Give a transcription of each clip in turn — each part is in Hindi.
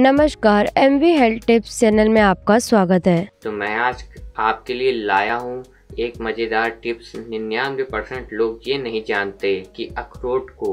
नमस्कार M V health tips channel में आपका स्वागत है तो मैं आज आपके लिए लाया हूँ एक मज़ेदार टिप्स निन्यानवे परसेंट लोग ये नहीं जानते कि अखरोट को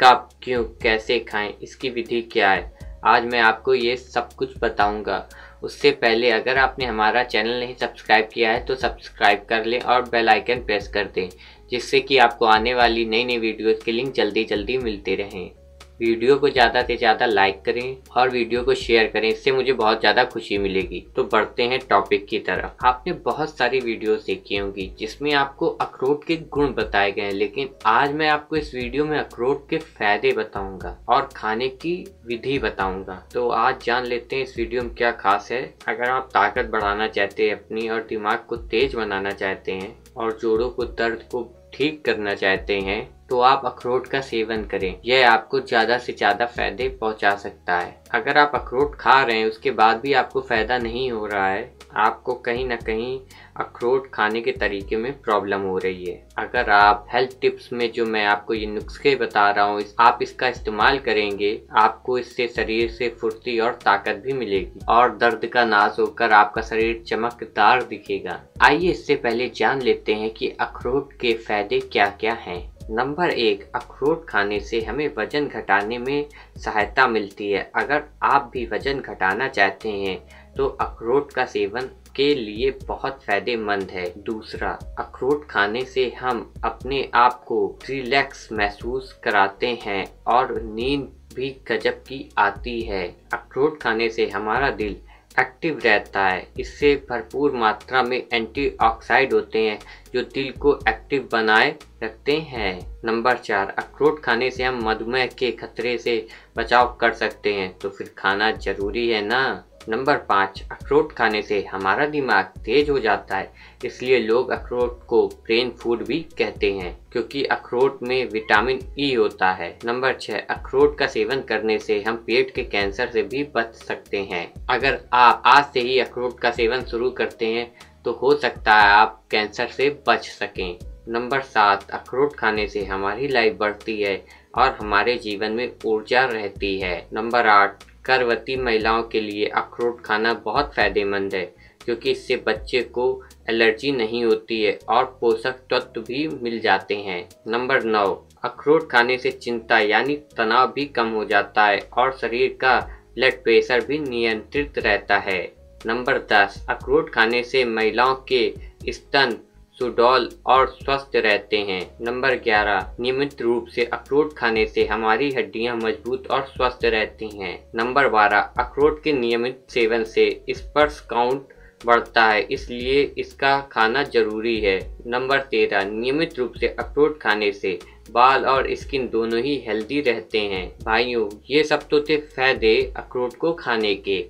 कब क्यों कैसे खाएं इसकी विधि क्या है आज मैं आपको ये सब कुछ बताऊंगा उससे पहले अगर आपने हमारा चैनल नहीं सब्सक्राइब किया है तो सब्सक्राइब कर लें और बेल आइकन प्रेस कर दें जिससे कि आपको आने वाली नई नई वीडियोस के लिंक जल्दी जल्दी मिलते रहें वीडियो को ज़्यादा से ज़्यादा लाइक करें और वीडियो को शेयर करें इससे मुझे बहुत ज़्यादा खुशी मिलेगी तो बढ़ते हैं टॉपिक की तरफ आपने बहुत सारी वीडियोस देखी होंगी जिसमें आपको अखरोट के गुण बताए गए हैं लेकिन आज मैं आपको इस वीडियो में अखरोट के फायदे बताऊंगा और खाने की विधि बताऊंगा तो आज जान लेते हैं इस वीडियो में क्या खास है अगर आप ताकत बढ़ाना चाहते हैं अपनी और दिमाग को तेज बनाना चाहते हैं और जोड़ों को दर्द को ठीक करना चाहते हैं तो आप अखरोट का सेवन करें यह आपको ज़्यादा से ज़्यादा फायदे पहुंचा सकता है अगर आप अखरोट खा रहे हैं उसके बाद भी आपको फ़ायदा नहीं हो रहा है आपको कहीं ना कहीं अखरोट खाने के तरीके में प्रॉब्लम हो रही है अगर आप हेल्थ टिप्स में जो मैं आपको ये नुस्खे बता रहा हूँ इस, आप इसका इस्तेमाल करेंगे आपको इससे शरीर से फुर्ती और ताकत भी मिलेगी और दर्द का नाश होकर आपका शरीर चमकदार दिखेगा आइए इससे पहले जान लेते हैं कि अखरोट के फायदे क्या क्या हैं नंबर एक अखरोट खाने से हमें वज़न घटाने में सहायता मिलती है अगर आप भी वज़न घटाना चाहते हैं तो अखरोट का सेवन के लिए बहुत फ़ायदेमंद है दूसरा अखरोट खाने से हम अपने आप को रिलैक्स महसूस कराते हैं और नींद भी गजब की आती है अखरोट खाने से हमारा दिल एक्टिव रहता है इससे भरपूर मात्रा में एंटीऑक्साइड होते हैं जो दिल को एक्टिव बनाए रखते हैं नंबर चार अखरोट खाने से हम मधुमेह के खतरे से बचाव कर सकते हैं तो फिर खाना जरूरी है ना नंबर पाँच अखरोट खाने से हमारा दिमाग तेज हो जाता है इसलिए लोग अखरोट को ब्रेन फूड भी कहते हैं क्योंकि अखरोट में विटामिन ई e होता है नंबर छः अखरोट का सेवन करने से हम पेट के कैंसर से भी बच सकते हैं अगर आप आज से ही अखरोट का सेवन शुरू करते हैं तो हो सकता है आप कैंसर से बच सकें नंबर सात अखरोट खाने से हमारी लाइफ बढ़ती है और हमारे जीवन में ऊर्जा रहती है नंबर आठ गर्भवती महिलाओं के लिए अखरोट खाना बहुत फ़ायदेमंद है क्योंकि इससे बच्चे को एलर्जी नहीं होती है और पोषक तत्व भी मिल जाते हैं नंबर नौ अखरोट खाने से चिंता यानी तनाव भी कम हो जाता है और शरीर का ब्लड प्रेशर भी नियंत्रित रहता है नंबर दस अखरोट खाने से महिलाओं के स्तन सुडौल और स्वस्थ रहते हैं नंबर 11 नियमित रूप से अखरोट खाने से हमारी हड्डियां मजबूत और स्वस्थ रहती हैं नंबर 12 अखरोट के नियमित सेवन से स्पर्श काउंट बढ़ता है इसलिए इसका खाना जरूरी है नंबर तेरह नियमित रूप से अखरोट खाने से बाल और स्किन दोनों ही हेल्दी रहते हैं भाइयों ये सब तो थे फायदे अखरोट को खाने के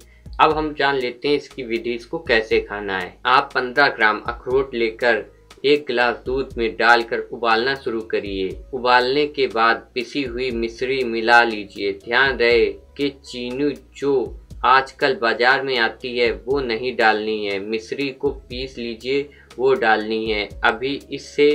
अब हम जान लेते हैं इसकी विधि इसको कैसे खाना है आप 15 ग्राम अखरोट लेकर एक गिलास दूध में डालकर उबालना शुरू करिए उबालने के बाद पिसी हुई मिश्री मिला लीजिए ध्यान रहे कि चीनी जो आजकल बाजार में आती है वो नहीं डालनी है मिश्री को पीस लीजिए वो डालनी है अभी इससे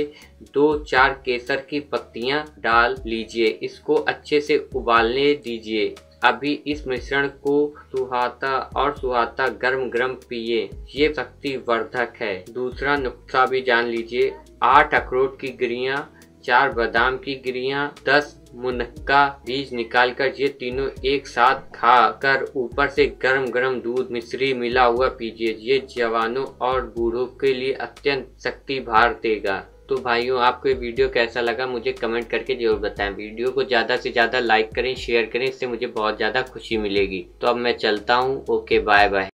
दो चार केसर की पत्तियां डाल लीजिए इसको अच्छे से उबालने दीजिए अभी इस मिश्रण को सुहाता और सुहाता गर्म गर्म पिए ये शक्ति वर्धक है दूसरा नुस्खा भी जान लीजिए आठ अखरोट की गिरिया चार बादाम की गिरिया दस मुनक्का बीज निकालकर ये तीनों एक साथ खा कर ऊपर से गर्म गर्म दूध मिश्री मिला हुआ पीजिए ये जवानों और बूढ़ों के लिए अत्यंत शक्ति भार देगा तो भाइयों आपको ये वीडियो कैसा लगा मुझे कमेंट करके जरूर बताएं वीडियो को ज़्यादा से ज़्यादा लाइक करें शेयर करें इससे मुझे बहुत ज़्यादा खुशी मिलेगी तो अब मैं चलता हूँ ओके बाय बाय